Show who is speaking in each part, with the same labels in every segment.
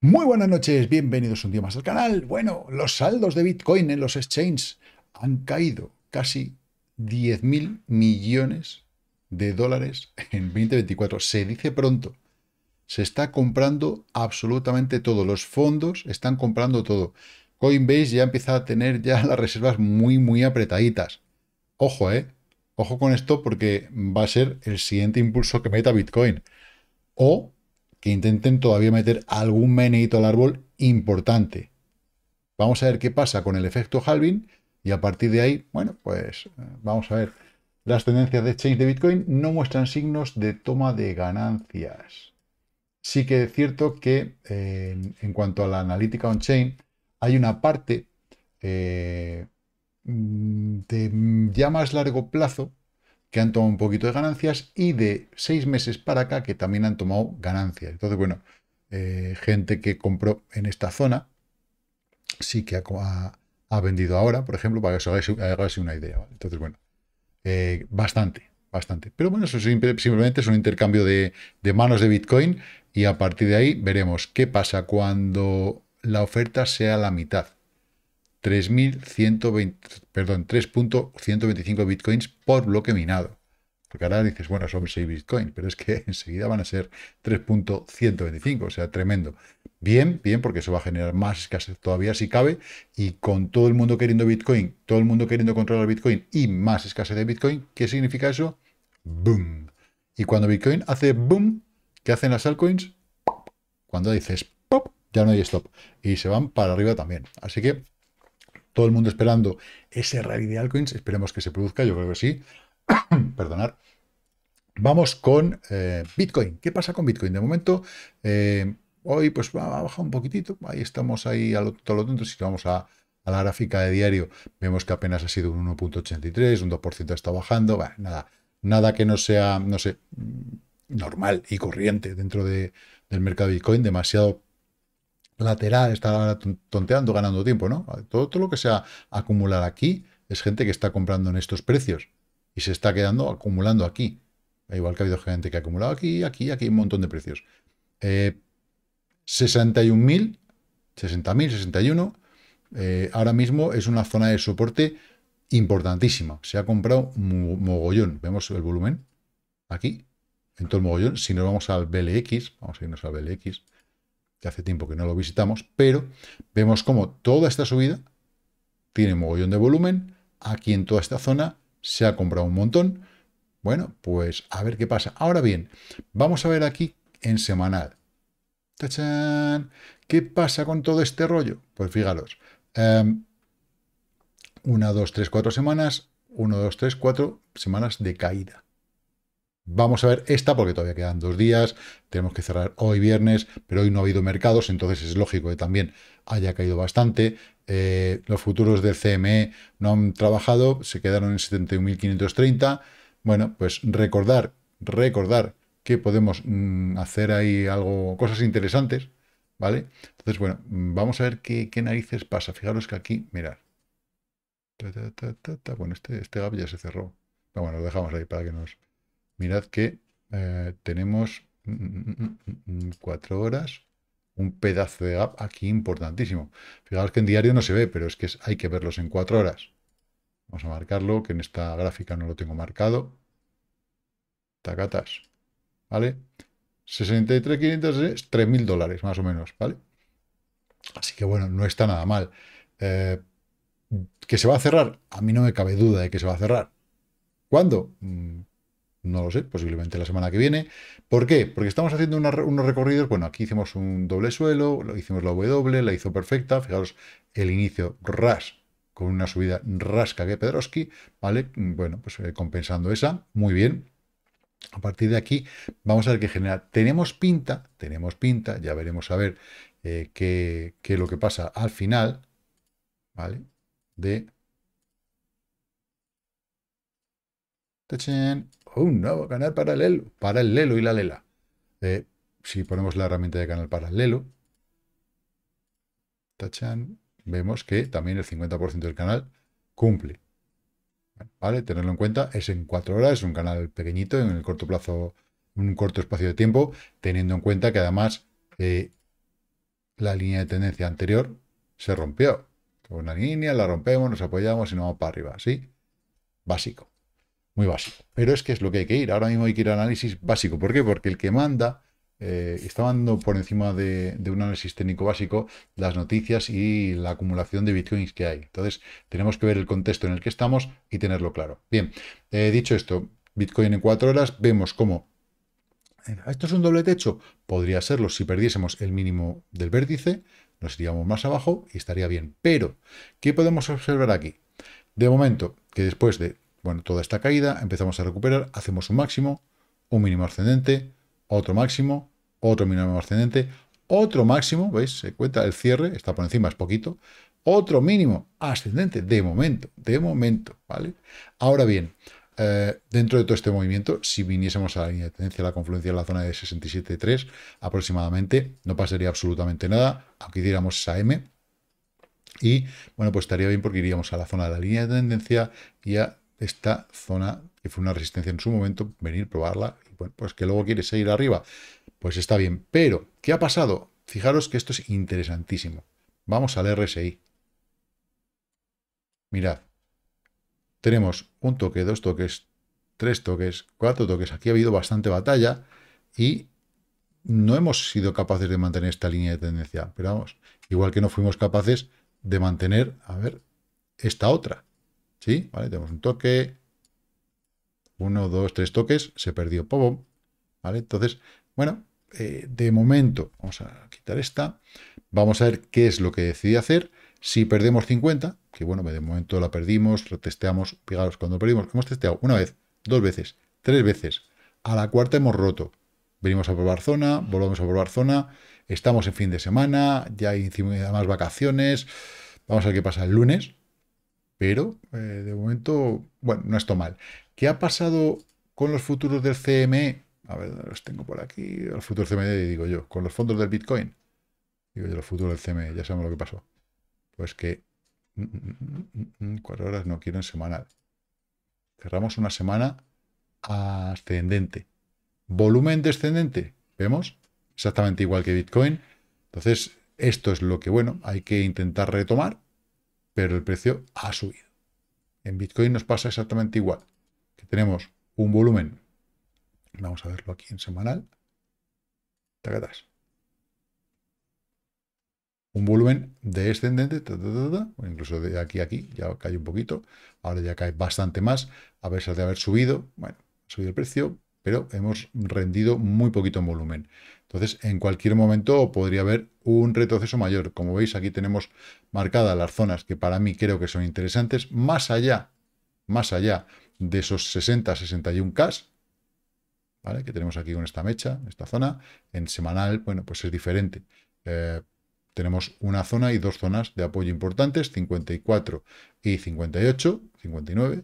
Speaker 1: Muy buenas noches, bienvenidos un día más al canal. Bueno, los saldos de Bitcoin en los exchanges han caído casi 10.000 millones de dólares en 2024. Se dice pronto. Se está comprando absolutamente todo. Los fondos están comprando todo. Coinbase ya empieza a tener ya las reservas muy, muy apretaditas. Ojo, ¿eh? Ojo con esto porque va a ser el siguiente impulso que meta Bitcoin. O que intenten todavía meter algún meneito al árbol importante. Vamos a ver qué pasa con el efecto halving y a partir de ahí, bueno, pues eh, vamos a ver. Las tendencias de Chain de Bitcoin no muestran signos de toma de ganancias. Sí que es cierto que eh, en cuanto a la analítica on-chain, hay una parte eh, mm, de ya más largo plazo que han tomado un poquito de ganancias y de seis meses para acá que también han tomado ganancias. Entonces, bueno, eh, gente que compró en esta zona sí que ha, vendido ahora, por ejemplo, para que os hagáis, una idea. Entonces, bueno, eh, bastante, bastante. Pero bueno, eso simplemente es un intercambio de manos de Bitcoin y a partir de ahí veremos qué pasa cuando la oferta sea la mitad. 3.125 bitcoins por bloque minado. Porque ahora dices, bueno, son 6 bitcoins, pero es que enseguida van a ser 3.125, o sea, tremendo. Bien, bien, porque eso va a generar más escasez todavía si cabe, y con todo el mundo queriendo bitcoin, todo el mundo queriendo controlar bitcoin y más escasez de bitcoin, ¿qué significa eso? Boom. Y cuando bitcoin hace boom, ¿qué hacen las altcoins? Cuando dices pop, ya no hay stop. Y se van para arriba también. Así que todo el mundo esperando ese rally de altcoins, esperemos que se produzca, yo creo que sí. Perdonar. Vamos con eh, Bitcoin. ¿Qué pasa con Bitcoin? De momento, eh, hoy pues va a bajar un poquitito. Ahí estamos ahí a lo, Si vamos a, la gráfica de diario, vemos que apenas ha sido un 1.83, un 2% está bajando. nada, nada que no sea, no sé, normal y corriente dentro del mercado de Bitcoin. Demasiado lateral está tonteando, ganando tiempo, ¿no? Todo, lo que sea acumular aquí es gente que está comprando en estos precios y se está quedando acumulando aquí. Igual que ha habido gente que ha acumulado aquí, aquí, aquí, un montón de precios. 61.000, 60.000, 61. ahora mismo es una zona de soporte importantísima. Se ha comprado mogollón. Vemos el volumen aquí, en todo el mogollón. Si nos vamos al BLX, vamos a irnos al BLX que hace tiempo que no lo visitamos, pero vemos como toda esta subida tiene mogollón de volumen, aquí en toda esta zona se ha comprado un montón, bueno, pues a ver qué pasa. Ahora bien, vamos a ver aquí en semanal. ¿Qué pasa con todo este rollo? Pues fijaros, em, una, dos, tres, cuatro semanas, 1, dos, tres, cuatro semanas de caída. Vamos a ver esta porque todavía quedan dos días, tenemos que cerrar hoy viernes, pero hoy no ha habido mercados, entonces es lógico que también haya caído bastante. Eh, los futuros del CME no han trabajado, se quedaron en 71.530. Bueno, pues recordar, recordar que podemos mm, hacer ahí algo, cosas interesantes, ¿vale? Entonces, bueno, mm, vamos a ver qué, qué narices pasa. Fijaros que aquí, mirar. Bueno, este, este gap ya se cerró. bueno, lo dejamos ahí para que nos mirad que eh, tenemos mm, mm, mm, cuatro horas, un pedazo de gap aquí importantísimo. Fijaos que en diario no se ve, pero es que hay que verlos en cuatro horas. Vamos a marcarlo, que en esta gráfica no lo tengo marcado. Tacatas. ¿Vale? 63.500 es 3.000 dólares, más o menos, ¿vale? Así que bueno, no está nada mal. Eh, ¿Que se va a cerrar? A mí no me cabe duda de que se va a cerrar. ¿Cuándo? No lo sé, posiblemente la semana que viene. ¿Por qué? Porque estamos haciendo unos recorridos. Bueno, aquí hicimos un doble suelo, hicimos la W, la hizo perfecta. Fijaros, el inicio ras con una subida rasca que Pedroski, ¿vale? Bueno, pues eh, compensando esa, muy bien. A partir de aquí vamos a ver qué genera. Tenemos pinta, tenemos pinta, ya veremos a ver eh, qué, qué es lo que pasa al final, ¿vale? De ¡Tachán! Un nuevo canal paralelo. Paralelo y la lela. Eh, si ponemos la herramienta de canal paralelo, vemos que también el 50% del canal cumple. ¿Vale? Tenerlo en cuenta, es en cuatro horas, es un canal pequeñito, en el corto plazo, un corto espacio de tiempo, teniendo en cuenta que además eh, la línea de tendencia anterior se rompió. una línea, la rompemos, nos apoyamos y nos vamos para arriba, ¿sí? Básico muy básico. Pero es que es lo que hay que ir. Ahora mismo hay que ir al análisis básico. ¿Por qué? Porque el que manda eh, está mandando por encima de, un análisis técnico básico las noticias y la acumulación de bitcoins que hay. Entonces, tenemos que ver el contexto en el que estamos y tenerlo claro. Bien, he eh, dicho esto, Bitcoin en cuatro horas, vemos cómo. ¿Esto es un doble techo? Podría serlo si perdiésemos el mínimo del vértice, nos iríamos más abajo y estaría bien. Pero, ¿qué podemos observar aquí? De momento, que después de bueno, toda esta caída, empezamos a recuperar, hacemos un máximo, un mínimo ascendente, otro máximo, otro mínimo ascendente, otro máximo, ¿veis? Se cuenta el cierre, está por encima, es poquito, otro mínimo ascendente, de momento, de momento, ¿vale? Ahora bien, eh, dentro de todo este movimiento, si viniésemos a la línea de tendencia, la confluencia en la zona de 67.3 aproximadamente, no pasaría absolutamente nada, aunque hiciéramos esa M, y bueno, pues estaría bien porque iríamos a la zona de la línea de tendencia y a esta zona, que fue una resistencia en su momento, venir, probarla, y pues que luego quiere seguir arriba, pues está bien. Pero, ¿qué ha pasado? Fijaros que esto es interesantísimo. Vamos al RSI. Mirad, tenemos un toque, dos toques, tres toques, cuatro toques. Aquí ha habido bastante batalla y no hemos sido capaces de mantener esta línea de tendencia. Pero vamos, igual que no fuimos capaces de mantener, a ver, esta otra. ¿Sí? ¿Vale? Tenemos un toque. Uno, dos, tres toques. Se perdió. Pobo. ¿Vale? Entonces, bueno, eh, de momento, vamos a quitar esta. Vamos a ver qué es lo que decidí hacer. Si perdemos 50, que bueno, de momento la perdimos, testeamos, fijaros, cuando perdimos, hemos testeado una vez, dos veces, tres veces, a la cuarta hemos roto. Venimos a probar zona, volvemos a probar zona, estamos en fin de semana, ya hay más vacaciones, vamos a ver qué pasa el lunes, pero eh, de momento, bueno, no está mal. ¿Qué ha pasado con los futuros del CME? A ver, los tengo por aquí. Los futuros del CME, digo yo, con los fondos del Bitcoin. Digo yo, los futuros del CME, ya sabemos lo que pasó. Pues que mm, mm, mm, cuatro horas no quieren semanal. Cerramos una semana ascendente. Volumen descendente, vemos, exactamente igual que Bitcoin. Entonces, esto es lo que, bueno, hay que intentar retomar pero el precio ha subido. En Bitcoin nos pasa exactamente igual, que tenemos un volumen, vamos a verlo aquí en semanal, un volumen descendente, incluso de aquí a aquí, ya cae un poquito, ahora ya cae bastante más, a pesar de haber subido, bueno, ha subido el precio, pero hemos rendido muy poquito en volumen. Entonces, en cualquier momento podría haber un retroceso mayor. Como veis, aquí tenemos marcadas las zonas que para mí creo que son interesantes, más allá, más allá de esos 60, 61 K, ¿vale? Que tenemos aquí con esta mecha, esta zona. En semanal, bueno, pues es diferente. Eh, tenemos una zona y dos zonas de apoyo importantes, 54 y 58, 59.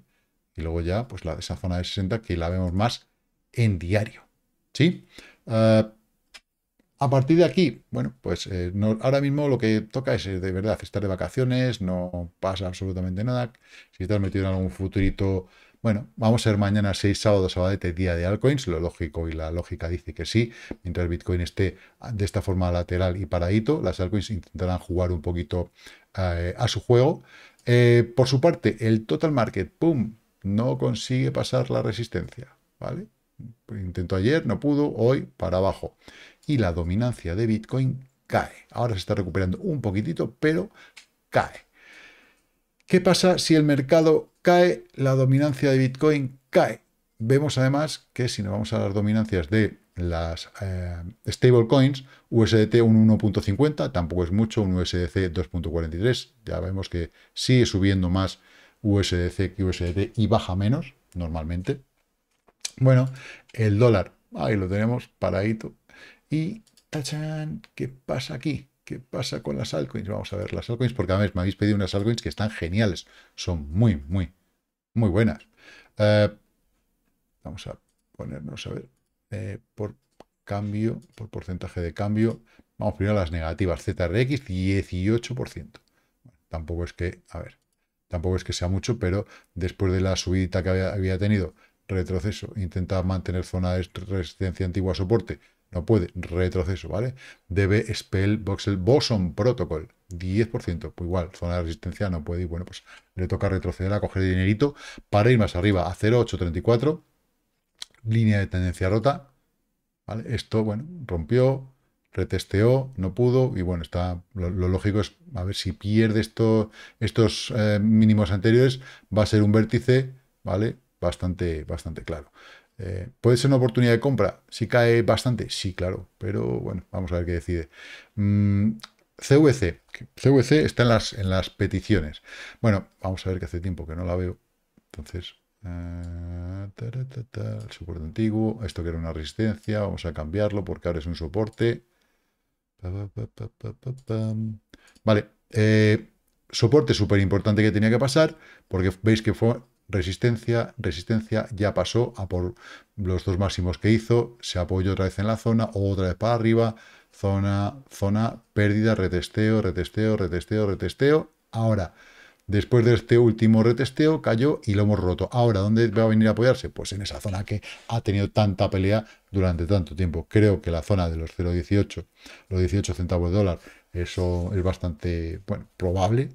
Speaker 1: Y luego ya, pues la, esa zona de 60 que la vemos más en diario, ¿sí? Eh, a partir de aquí, bueno, pues eh, ahora mismo lo que toca es eh, de verdad estar de vacaciones, no pasa absolutamente nada. Si estás metido en algún futurito, bueno, vamos a ser mañana 6, sábado, este día de altcoins, lo lógico y la lógica dice que sí. Mientras Bitcoin esté ah, de esta forma lateral y paradito, las altcoins intentarán jugar un poquito eh, a su juego. por su parte, el total market, ¡pum!, no consigue pasar la resistencia, ¿vale? Intentó ayer, no pudo, hoy para abajo y la dominancia de Bitcoin cae. Ahora se está recuperando un poquitito, pero cae. ¿Qué pasa si el mercado cae, la dominancia de Bitcoin cae? Vemos además que si nos vamos a las dominancias de las eh, stablecoins, USDT un 1.50, tampoco es mucho, un USDC 2.43, ya vemos que sigue subiendo más USDC que USDT y baja menos normalmente. Bueno, el dólar, ahí lo tenemos, paradito, y tachan, ¿qué pasa aquí? ¿Qué pasa con las altcoins? Vamos a ver las altcoins, porque además me habéis pedido unas altcoins que están geniales. Son muy, muy, muy buenas. Eh, vamos a ponernos, a ver, eh, por cambio, por porcentaje de cambio. Vamos primero a las negativas. ZRX, 18%. tampoco es que, a ver, tampoco es que sea mucho, pero después de la subida que había, tenido, retroceso, intenta mantener zona de resistencia antigua soporte, no puede. Retroceso, ¿vale? Debe Spell Voxel Boson Protocol. 10%. Pues igual, zona de resistencia no puede. Y bueno, pues le toca retroceder a coger dinerito para ir más arriba a 0,834. Línea de tendencia rota. ¿Vale? Esto, bueno, rompió, retesteó, no pudo, y bueno, está lo, lógico es, a ver, si pierde esto, estos eh, mínimos anteriores, va a ser un vértice, ¿vale? Bastante, bastante claro. Eh, ¿Puede ser una oportunidad de compra? Si cae bastante, sí, claro, pero bueno, vamos a ver qué decide. CVC. Mm, CVC está en las, en las peticiones. Bueno, vamos a ver que hace tiempo que no la veo. Entonces, ah, el soporte antiguo, esto que era una resistencia, vamos a cambiarlo porque ahora es un soporte. vale, eh, soporte súper importante que tenía que pasar, porque veis que fue resistencia, resistencia, ya pasó a por los dos máximos que hizo, se apoyó otra vez en la zona, otra vez para arriba, zona, zona, pérdida, retesteo, retesteo, retesteo, retesteo. Ahora, después de este último retesteo, cayó y lo hemos roto. Ahora, ¿dónde va a venir a apoyarse? Pues en esa zona que ha tenido tanta pelea durante tanto tiempo. Creo que la zona de los 0,18, los 18 centavos de dólar, eso es bastante probable,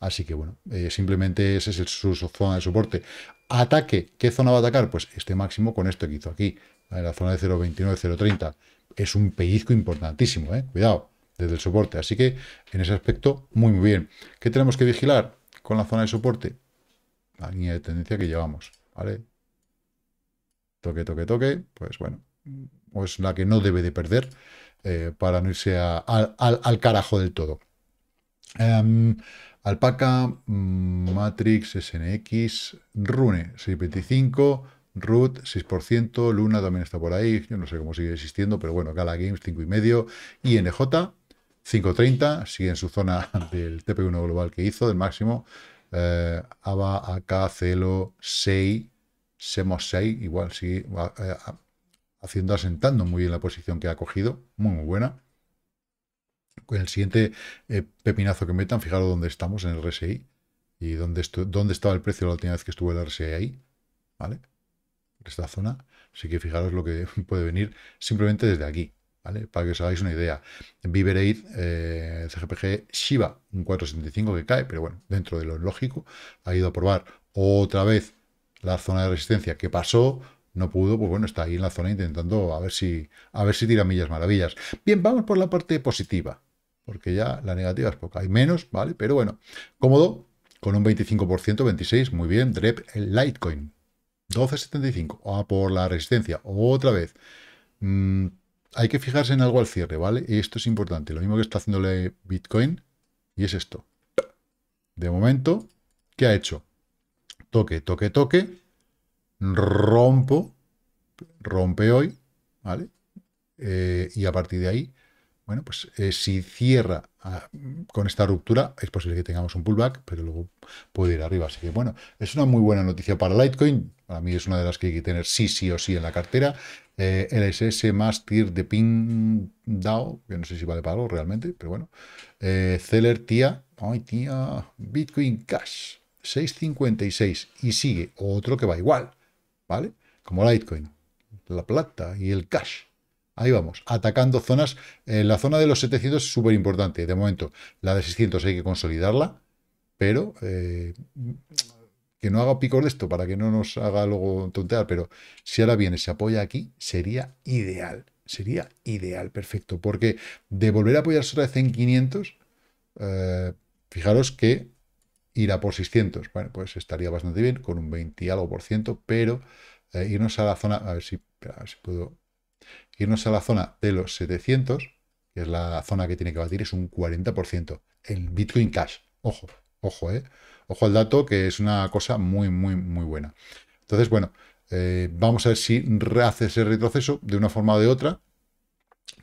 Speaker 1: Así que bueno, eh, simplemente esa es su, zona de soporte. Ataque, ¿qué zona va a atacar? Pues este máximo con esto que hizo aquí, la zona de 0.29, 0.30. Es un pellizco importantísimo, ¿eh? cuidado, desde el soporte. Así que en ese aspecto, muy, muy bien. ¿Qué tenemos que vigilar con la zona de soporte? La línea de tendencia que llevamos, ¿vale? Toque, toque, toque, pues bueno, es la que no debe de perder eh, para no irse al carajo del todo. Em, Alpaca, mm, Matrix, SNX, Rune 625, Root 6%, Luna también está por ahí, yo no sé cómo sigue existiendo, pero bueno, Gala Games 5,5, INJ 5.30, sigue en su zona del TP1 global que hizo, del máximo, eh, ABA, AK, Celo, 6, Semos 6, igual sigue eh, haciendo, asentando muy bien la posición que ha cogido, muy muy buena con el siguiente eh, pepinazo que metan, fijaros dónde estamos en el RSI y dónde, dónde estaba el precio la última vez que estuvo el RSI ahí, ¿vale? Esta zona, así que fijaros lo que puede venir simplemente desde aquí, ¿vale? Para que os hagáis una idea. Viverade eh, CGPG, Shiva, un 475 que cae, pero bueno, dentro de lo lógico, ha ido a probar otra vez la zona de resistencia que pasó, no pudo, pues bueno, está ahí en la zona intentando a ver si, a ver si tira millas maravillas. Bien, vamos por la parte positiva porque ya la negativa es poca. Hay menos, ¿vale? Pero bueno, cómodo, con un 25%, 26%, muy bien. DREP, el Litecoin, 12.75, a ah, por la resistencia, otra vez. Mm, hay que fijarse en algo al cierre, ¿vale? Esto es importante, lo mismo que está haciéndole Bitcoin, y es esto. De momento, ¿qué ha hecho? Toque, toque, toque, rompo, rompe hoy, ¿vale? Eh, y a partir de ahí bueno, pues eh, si cierra ah, con esta ruptura, es posible que tengamos un pullback, pero luego puede ir arriba. Así que bueno, es una muy buena noticia para Litecoin. Para mí es una de las que hay que tener sí, sí o sí en la cartera. Eh, LSS más tier de Ping DAO, que no sé si vale para algo realmente, pero bueno. Eh, tía, ay tía, Bitcoin Cash, 6.56 y sigue otro que va igual, ¿vale? Como Litecoin, la plata y el cash. Ahí vamos, atacando zonas. Eh, la zona de los 700 es súper importante. De momento, la de 600 hay que consolidarla, pero eh, que no haga picos de esto para que no nos haga luego tontear. Pero si ahora viene, se apoya aquí, sería ideal. Sería ideal, perfecto. Porque de volver a apoyarse otra vez en 500, eh, fijaros que irá por 600. Bueno, pues estaría bastante bien, con un 20 y algo por ciento, pero irnos a la zona... A ver si, a ver si puedo Irnos a la zona de los 700, que es la zona que tiene que batir, es un 40% en Bitcoin Cash. Ojo, ojo, eh. Ojo al dato, que es una cosa muy, muy, muy buena. Entonces, bueno, eh, vamos a ver si hace ese retroceso de una forma o de otra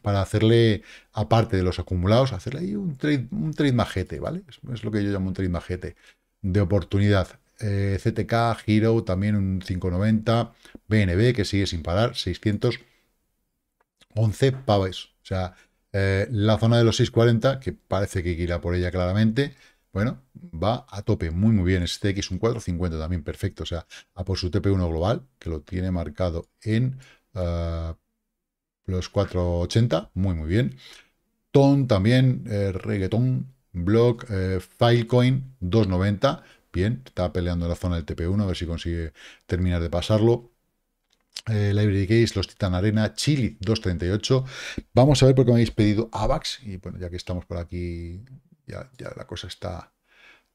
Speaker 1: para hacerle, aparte de los acumulados, hacerle ahí un trade, un trade majete, ¿vale? Es, lo que yo llamo un trade majete de oportunidad. Eh, CTK, Hero, también un 590, BNB que sigue sin parar, 600, 11 paves O sea, eh, la zona de los 640, que parece que irá por ella claramente, bueno, va a tope, muy muy bien. Este X, un 450 también, perfecto. O sea, a por su TP1 global, que lo tiene marcado en eh, los 480, muy muy bien. Ton también, eh, reggaeton, block, Filecoin, 290, bien, está peleando la zona del TP1, a ver si consigue terminar de pasarlo eh, Library Case, los Titan Arena, Chili 238. Vamos a ver qué me habéis pedido ABAX. Y bueno, ya que estamos por aquí, ya, la cosa está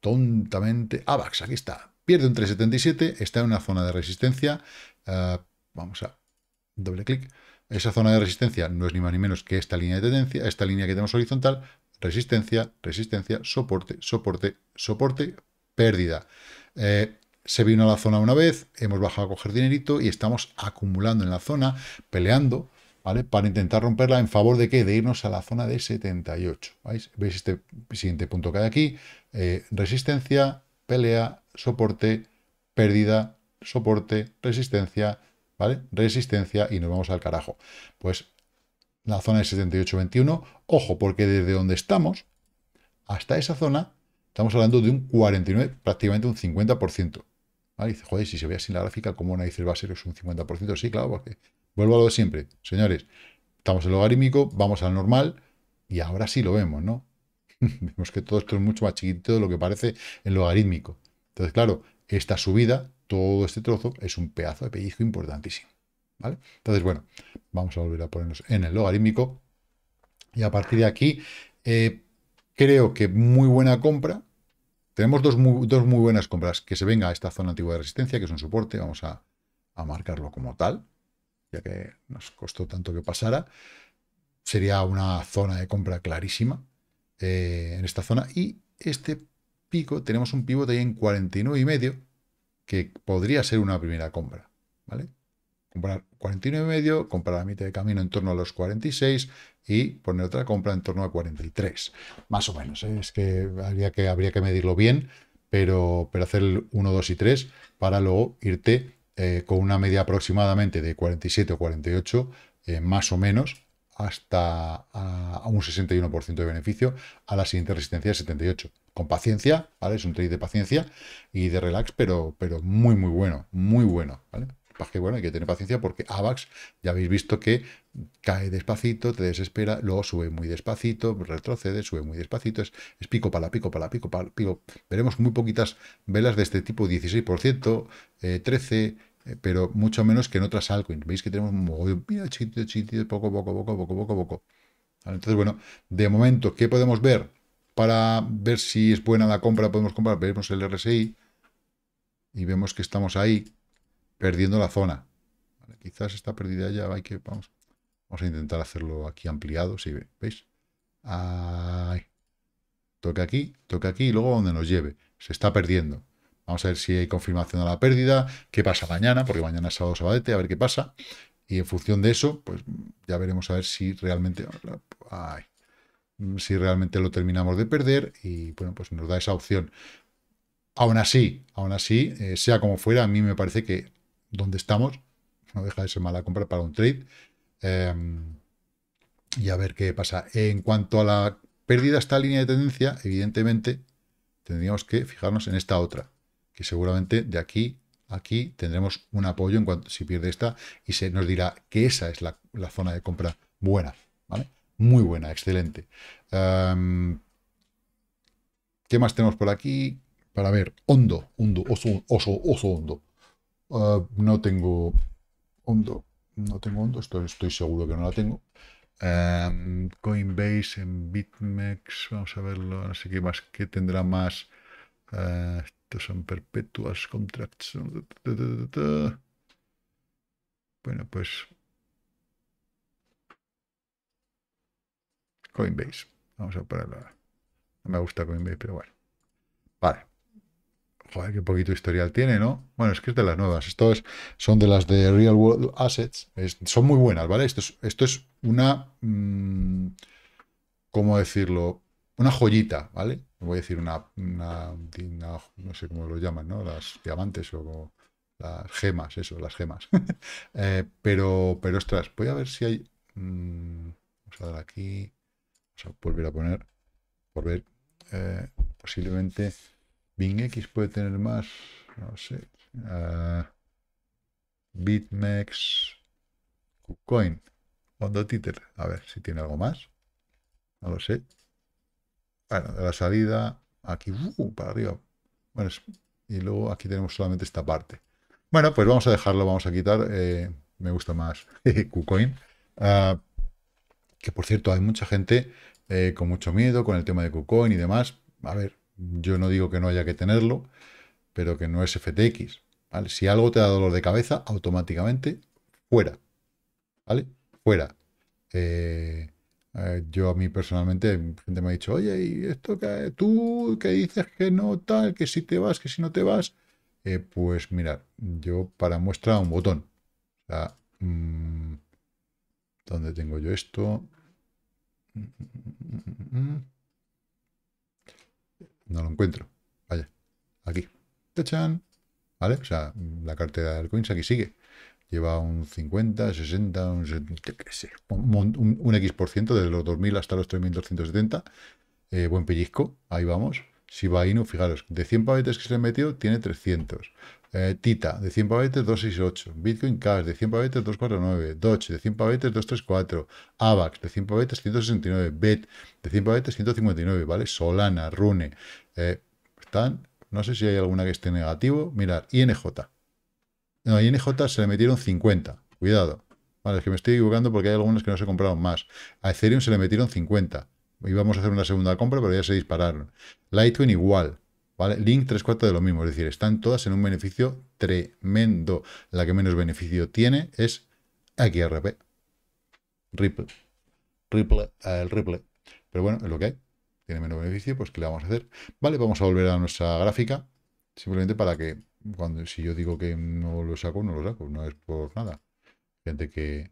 Speaker 1: tontamente. ABAX, aquí está. Pierde un 377, está en una zona de resistencia. Eh, vamos a doble clic. Esa zona de resistencia no es ni más ni menos que esta línea de tendencia, esta línea que tenemos horizontal, resistencia, resistencia, soporte, soporte, soporte, pérdida. Eh, se vino a la zona una vez, hemos bajado a coger dinerito y estamos acumulando en la zona, peleando, ¿vale? Para intentar romperla en favor de qué? De irnos a la zona de 78. ¿Veis? este siguiente punto que hay aquí? Eh, resistencia, pelea, soporte, pérdida, soporte, resistencia, ¿vale? Resistencia y nos vamos al carajo. Pues la zona de 78, 21, ojo, porque desde donde estamos hasta esa zona estamos hablando de un 49, prácticamente un 50% dice, joder, si se ve así la gráfica, ¿cómo narices va a ser es un 50%? Sí, claro, porque vuelvo a lo de siempre. Señores, estamos en logarítmico, vamos al normal y ahora sí lo vemos, ¿no? vemos que todo esto es mucho más chiquito de lo que parece en logarítmico. Entonces, claro, esta subida, todo este trozo, es un pedazo de pellizco importantísimo. ¿Vale? Entonces, bueno, vamos a volver a ponernos en el logarítmico. Y a partir de aquí, eh, creo que muy buena compra, tenemos dos muy, buenas compras. Que se venga a esta zona antigua de resistencia, que es un soporte. Vamos a, marcarlo como tal, ya que nos costó tanto que pasara. Sería una zona de compra clarísima eh, en esta zona. Y este pico, tenemos un pivote ahí en 49,5, que podría ser una primera compra. ¿vale? comprar 49,5, comprar la mitad de camino en torno a los 46 y poner otra compra en torno a 43, más o menos. ¿eh? Es que habría, que habría que medirlo bien, pero, pero hacer el 1, 2 y 3 para luego irte eh, con una media aproximadamente de 47 o 48, eh, más o menos, hasta un 61% de beneficio a la siguiente resistencia de 78. Con paciencia, ¿vale? Es un trade de paciencia y de relax, pero, pero muy, muy bueno, muy bueno, ¿vale? bueno, hay que tener paciencia porque AVAX ya habéis visto que cae despacito, te desespera, luego sube muy despacito, retrocede, sube muy despacito, es, pico para pico para pico para pico. Veremos muy poquitas velas de este tipo, 16%, 13% eh, eh, pero mucho menos que en otras altcoins. Veis que tenemos un poco, poco, poco, poco, poco, poco. Entonces, bueno, de momento, ¿qué podemos ver? Para ver si es buena la compra, podemos comprar, vemos el RSI y vemos que estamos ahí perdiendo la zona. quizás está perdida ya, que, vamos, a intentar hacerlo aquí ampliado, si veis. Ay. Toca aquí, toca aquí y luego donde nos lleve. Se está perdiendo. Vamos a ver si hay confirmación de la pérdida, qué pasa mañana, porque mañana es sábado sabadete, a ver qué pasa. Y en función de eso, pues ya veremos a ver si realmente... Ay, si realmente lo terminamos de perder y bueno, pues nos da esa opción. Aún así, aún así, eh, sea como fuera, a mí me parece que donde estamos, no deja de ser mala compra para un trade. Em, y a ver qué pasa. En cuanto a la pérdida esta línea de tendencia, evidentemente tendríamos que fijarnos en esta otra, que seguramente de aquí a aquí tendremos un apoyo en cuanto si pierde esta y se nos dirá que esa es la, zona de compra buena, ¿vale? Muy buena, excelente. Em, ¿Qué más tenemos por aquí? Para ver, hondo, hondo, oso, oso hondo. Ah, no tengo hondo. No tengo hondo, estoy, seguro que no la tengo. Em, Coinbase en BitMEX, vamos a verlo. Así que más que tendrá más. Eh, estos son perpetuas contracts. Bueno, pues. Coinbase. Vamos a ponerlo No me gusta Coinbase, pero bueno. Vale. Joder, qué poquito historial tiene, ¿no? Bueno, es que es de las nuevas. Esto es, son de las de Real World Assets. son muy buenas, ¿vale? Esto es, esto es una... Mm, ¿Cómo decirlo? Una joyita, ¿vale? Voy a decir una, No sé cómo lo llaman, ¿no? Las diamantes o las gemas, eso, las gemas. Eh, pero, pero, ostras, voy a ver si hay... Mm, vamos a dar aquí... Vamos a volver a poner... Por ver... Eh, posiblemente... BingX puede tener más, no sé. Ah, BitMEX, KuCoin, Hondo Titer, A ver si tiene algo más. No lo sé. Bueno, de la salida, aquí, uh, para arriba. Bueno, y luego aquí tenemos solamente esta parte. Bueno, pues vamos a dejarlo, vamos a quitar. Eh, me gusta más KuCoin. Ah, que por cierto, hay mucha gente eh, con mucho miedo con el tema de KuCoin y demás. A ver, yo no digo que no haya que tenerlo, pero que no es FTX. ¿vale? Si algo te da dolor de cabeza, automáticamente fuera. ¿Vale? Fuera. Eh, eh, yo a mí personalmente, gente me ha dicho, oye, ¿y esto que tú qué dices que no tal, que si te vas, que si no te vas? Eh, pues mira yo para muestra un botón. O sea, mm, ¿dónde tengo yo esto? Mm, mm, no lo encuentro. Vaya, aquí. techan ¿Vale? O sea, la cartera de coins aquí sigue. Lleva un 50, 60, un, un, un, un X% desde los 2.000 hasta los 3.270. Eh, buen pellizco, ahí vamos. Si va Inu, fijaros, de 100 pavetes que se le metió, tiene 300. Eh, Tita, de 100 pavetes, 268. Bitcoin Cash, de 100 pavetes, 249. Doge, de 100 pavetes, 234. AVAX, de 100 pavetes, 169. BET, de 100 pavetes, 159, ¿vale? Solana, Rune. Eh, están, no sé si hay alguna que esté negativo. Mirar, INJ. No, INJ se le metieron 50. Cuidado. Vale, es que me estoy equivocando porque hay algunas que no se compraron más. A Ethereum se le metieron 50. Íbamos a hacer una segunda compra, pero ya se dispararon. Litecoin igual. Link 3 cuartos de lo mismo, es decir, están todas en un beneficio tremendo. La que menos beneficio tiene es RP. Ripple. Ripple, eh, el Ripple. Pero bueno, es lo que hay. Tiene menos beneficio, pues ¿qué le vamos a hacer? Vale, vamos a volver a nuestra gráfica, simplemente para que, cuando si yo digo que no lo saco, no lo saco, no es por nada. Gente que,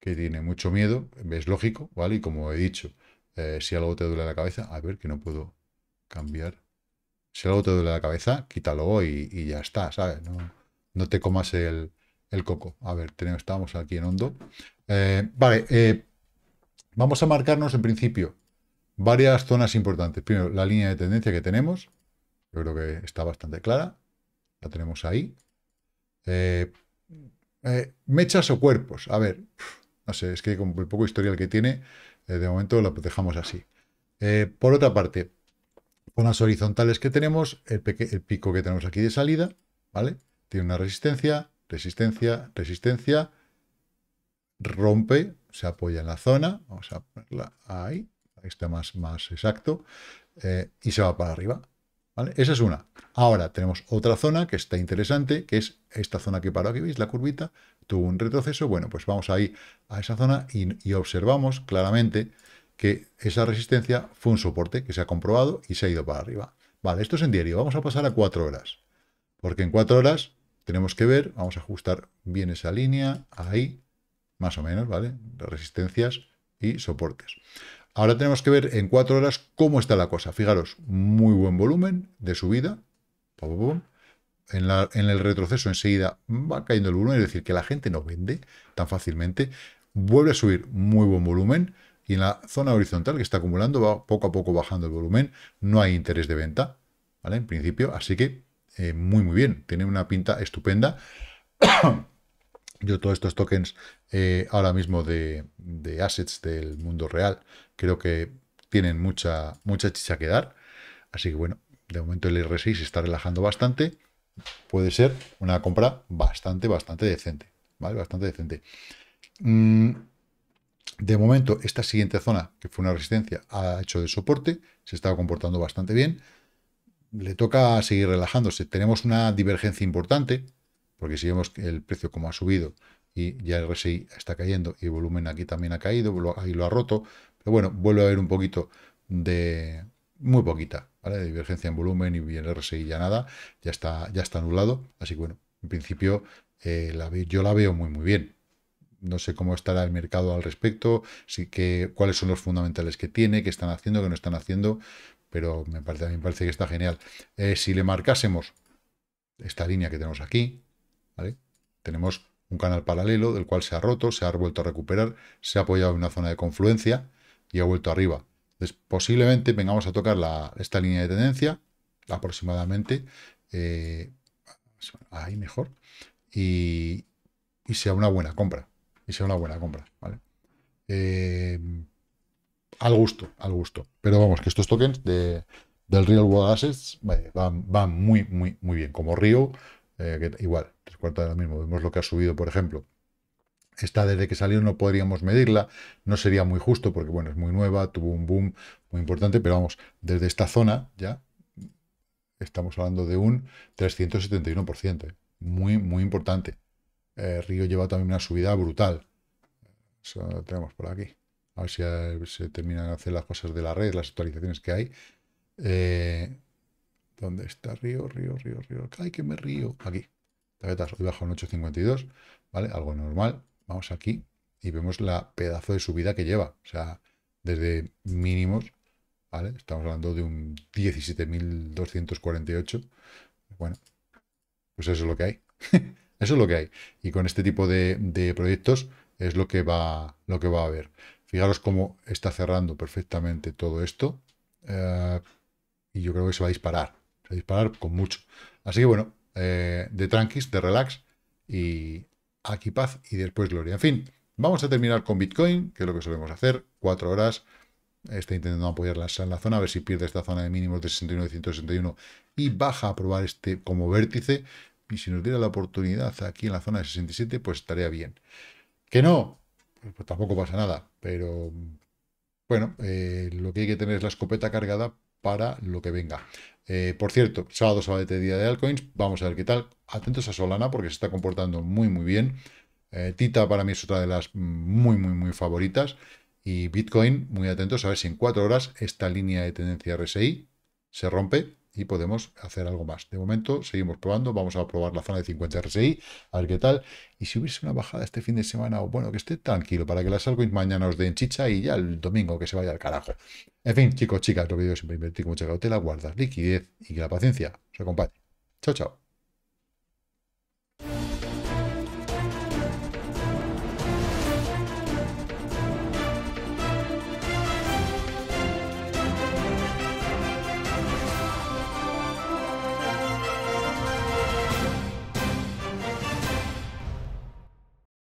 Speaker 1: que tiene mucho miedo, es lógico, ¿vale? Y como he dicho, eh, si algo te duele la cabeza, a ver que no puedo cambiar. Si algo te duele la cabeza, quítalo y, y ya está, ¿sabes? No, te comas el, coco. A ver, tenemos, estamos aquí en hondo. Eh, vale, eh, vamos a marcarnos en principio varias zonas importantes. Primero, la línea de tendencia que tenemos. Yo creo que está bastante clara. La tenemos ahí. Eh, mechas o cuerpos. A ver, no sé, es que con el poco historial que tiene, de momento la dejamos así. por otra parte, zonas horizontales que tenemos, el, pico que tenemos aquí de salida, ¿vale? Tiene una resistencia, resistencia, resistencia, rompe, se apoya en la zona, vamos a ponerla ahí, ahí está más, más exacto, eh, y se va para arriba, ¿vale? Esa es una. Ahora tenemos otra zona que está interesante, que es esta zona que paró aquí, ¿veis? La curvita, tuvo un retroceso, bueno, pues vamos ahí a esa zona y, y observamos claramente que esa resistencia fue un soporte que se ha comprobado y se ha ido para arriba. Vale, esto es en diario. Vamos a pasar a cuatro horas. Porque en cuatro horas tenemos que ver, vamos a ajustar bien esa línea, ahí, más o menos, ¿vale? Resistencias y soportes. Ahora tenemos que ver en cuatro horas cómo está la cosa. Fijaros, muy buen volumen de subida. En, en el retroceso enseguida va cayendo el volumen, es decir, que la gente no vende tan fácilmente. Vuelve a subir muy buen volumen y en la zona horizontal que está acumulando va poco a poco bajando el volumen, no hay interés de venta, ¿vale? En principio, así que eh, muy muy bien, tiene una pinta estupenda. Yo todos estos tokens eh, ahora mismo de, assets del mundo real creo que tienen mucha, mucha chicha que dar. Así que bueno, de momento el R6 está relajando bastante. Puede ser una compra bastante, bastante decente. ¿vale? Bastante decente. Mm, de momento, esta siguiente zona, que fue una resistencia, ha hecho de soporte, se está comportando bastante bien. Le toca seguir relajándose. Tenemos una divergencia importante, porque si vemos el precio como ha subido y ya el RSI está cayendo y el volumen aquí también ha caído, ahí lo ha roto. Pero bueno, vuelve a haber un poquito de... muy poquita, ¿vale? divergencia en volumen y el RSI ya nada, ya está, ya está anulado. Así que bueno, en principio eh, yo la veo muy muy bien no sé cómo estará el mercado al respecto, sí que, cuáles son los fundamentales que tiene, qué están haciendo, qué no están haciendo, pero me parece, a mí me parece que está genial. Eh, si le marcásemos esta línea que tenemos aquí, ¿vale? tenemos un canal paralelo del cual se ha roto, se ha vuelto a recuperar, se ha apoyado en una zona de confluencia y ha vuelto arriba. Entonces, posiblemente vengamos a tocar la, esta línea de tendencia aproximadamente. Eh, ahí mejor. y sea una buena compra sea una buena compra, ¿vale? Eh, al gusto, al gusto. Pero vamos, que estos tokens de, del Real World Assets van, van muy, muy, muy bien. Como Rio, eh, igual, tres mismo. Vemos lo que ha subido, por ejemplo. Esta desde que salió no podríamos medirla, no sería muy justo porque, bueno, es muy nueva, tuvo un boom muy importante, pero vamos, desde esta zona ya estamos hablando de un 371%, eh, muy, muy importante. Eh, río lleva también una subida brutal. Eso lo tenemos por aquí. A ver si se terminan de hacer las cosas de la red, las actualizaciones que hay. Eh, ¿Dónde está Río, Río, Río, Río? ¡Ay, que me río! Aquí. Tarjetas, hoy baja un 8.52, ¿vale? Algo normal. Vamos aquí y vemos la pedazo de subida que lleva. O sea, desde mínimos, ¿vale? Estamos hablando de un 17.248. Bueno, pues eso es lo que hay. Eso es lo que hay. Y con este tipo de, proyectos es lo que, va, lo que va a haber. Fijaros cómo está cerrando perfectamente todo esto. Eh, y yo creo que se va a disparar. Se va a disparar con mucho. Así que bueno, eh, de tranquis, de relax. Y aquí paz y después gloria. En fin, vamos a terminar con Bitcoin, que es lo que solemos hacer. Cuatro horas. Está intentando apoyar en la zona, a ver si pierde esta zona de mínimos de 161, y baja a probar este como vértice y si nos diera la oportunidad aquí en la zona de 67, pues estaría bien. Que no, pues, pues tampoco pasa nada, pero bueno, eh, lo que hay que tener es la escopeta cargada para lo que venga. Eh, por cierto, sábado, sábado de día de altcoins, vamos a ver qué tal. Atentos a Solana porque se está comportando muy, muy bien. Eh, Tita para mí es otra de las muy, muy, muy favoritas. Y Bitcoin, muy atentos a ver si en cuatro horas esta línea de tendencia RSI se rompe y podemos hacer algo más. De momento seguimos probando, vamos a probar la zona de 50 RSI, a ver qué tal. Y si hubiese una bajada este fin de semana, o bueno, que esté tranquilo para que las y mañana os den chicha y ya el domingo que se vaya al carajo. En fin, chicos, chicas, los vídeos siempre invertir con mucha cautela, guarda liquidez y que la paciencia os acompañe. Chao, chao.